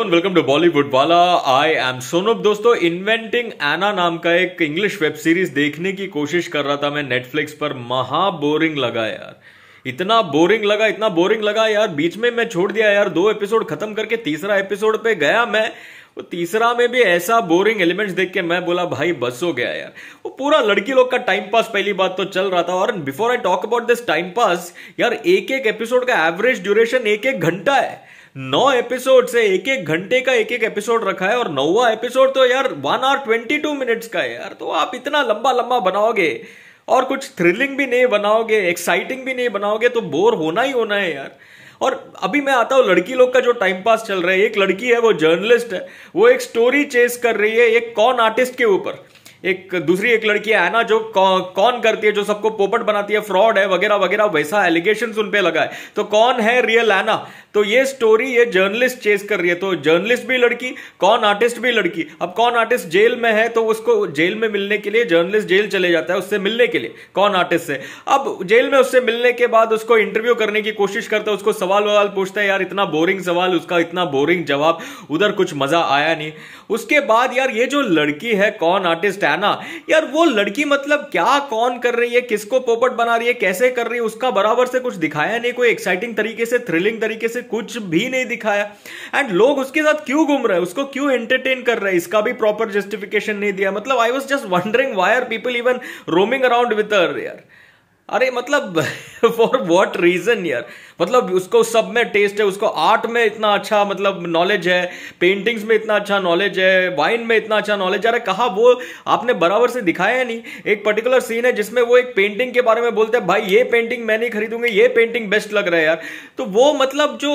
and welcome to Bollywood वाला I am सोनब दोस्तों inventing एना नाम का एक इंग्लिश वेब सीरीज देखने की कोशिश कर रहा था मैं नेटफ्लिक्स पर महा बोरिंग लगा यार इतना बोरिंग लगा इतना बोरिंग लगा यार बीच में मैं छोड़ दिया यार दो एपिसोड खत्म करके तीसरा एपिसोड पे गया मैं वो तीसरा में भी ऐसा बोरिंग एलिमेंट्स देख के मैं बोला भाई बस हो गया यार वो पूरा लड़की लोग का टाइम पास पहली बात तो चल रहा था और before I talk about this time pass यार एक एक एपिसोड का एवरेज ड्यूरेशन एक एक घंटा है नौ एपिसोड से एक एक घंटे का एक एक एपिसोड रखा है और नौवा एपिसोड तो यार one hour twenty two minutes का है यार तो आप इतना लंबा लंबा बनाओगे और कुछ थ्रिलिंग भी नहीं बनाओगे एक्साइटिंग भी नहीं बनाओगे तो बोर होना ही होना है यार और अभी मैं आता हूँ लड़की लोग का जो टाइम पास चल रहा है एक लड़की है वो जर्नलिस्ट है वो एक स्टोरी चेस कर रही है एक कॉन आर्टिस्ट के ऊपर एक दूसरी एक लड़की है ना जो कौन करती है जो सबको पोपट बनाती है फ्रॉड है वगैरह वगैरह वैसा एलिगेशन उन पर लगा है तो कौन है रियल एना तो ये स्टोरी ये जर्नलिस्ट चेस कर रही है तो जर्नलिस्ट भी लड़की कौन आर्टिस्ट भी लड़की अब कौन आर्टिस्ट जेल में है तो उसको जेल में मिलने के लिए जर्नलिस्ट जेल चले जाता है उससे मिलने के लिए कौन आर्टिस्ट है अब जेल में उससे मिलने के बाद उसको इंटरव्यू करने की कोशिश करता है उसको सवाल ववाल पूछता है यार इतना बोरिंग सवाल उसका इतना बोरिंग जवाब उधर कुछ मजा आया नहीं उसके बाद यार ये जो लड़की है कौन आर्टिस्ट है ना यार वो लड़की मतलब क्या कौन कर रही है किसको पोपट बना रही है कैसे कर रही है उसका बराबर से कुछ दिखाया नहीं कोई एक्साइटिंग तरीके से थ्रिलिंग तरीके से कुछ भी नहीं दिखाया एंड लोग उसके साथ क्यों घूम रहे हैं उसको क्यों एंटरटेन कर रहे हैं इसका भी प्रॉपर जस्टिफिकेशन नहीं दिया मतलब I was just wondering why are people even roaming around with यार अरे मतलब फॉर वॉट रीजन यार मतलब उसको सब में टेस्ट है उसको आर्ट में इतना अच्छा मतलब नॉलेज है पेंटिंग्स में इतना अच्छा नॉलेज है वाइन में इतना अच्छा नॉलेज अरे कहा वो आपने बराबर से दिखाया है नहीं एक पर्टिकुलर सीन है जिसमें वो एक पेंटिंग के बारे में बोलते हैं भाई ये पेंटिंग मैं नहीं खरीदूंगी ये पेंटिंग बेस्ट लग रहा है यार तो वो मतलब जो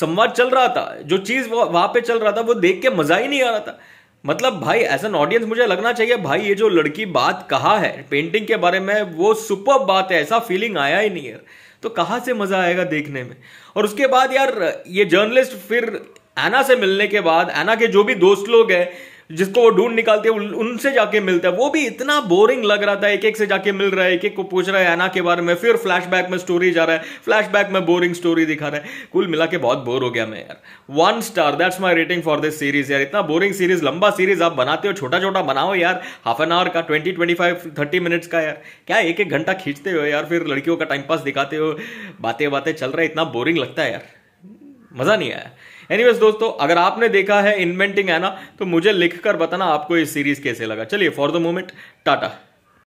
संवाद चल रहा था जो चीज़ वहां पर चल रहा था वो देख के मजा ही नहीं आ रहा था मतलब भाई एज एन ऑडियंस मुझे लगना चाहिए भाई ये जो लड़की बात कहा है पेंटिंग के बारे में वो सुपर बात है ऐसा फीलिंग आया ही नहीं यार तो कहाँ से मजा आएगा देखने में और उसके बाद यार ये जर्नलिस्ट फिर एना से मिलने के बाद एना के जो भी दोस्त लोग हैं जिसको वो ढूंढ निकालते हैं उनसे जाके मिलता है वो भी इतना बोरिंग लग रहा था एक एक से जाके मिल रहा है एक एक को पूछ रहा है एना के बारे में फिर फ्लैशबैक में स्टोरी जा रहा है फ्लैशबैक में बोरिंग स्टोरी दिखा रहा है कुल मिला के बहुत बोर हो गया मैं यार one star that's my rating for this series यार इतना बोरिंग सीरीज लंबा सीरीज आप बनाते हो छोटा छोटा बनाओ यार हाफ एन आवर का twenty twenty five thirty minutes का यार क्या एक एक घंटा खींचते हो यार फिर लड़कियों का टाइम पास दिखाते हो बातें बातें चल रहा है इतना बोरिंग लगता है यार मज़ा नहीं आया एनीवेज दोस्तों अगर आपने देखा है इन्वेंटिंग है ना तो मुझे लिखकर बताना आपको ये सीरीज कैसे लगा चलिए फॉर द मोमेंट टाटा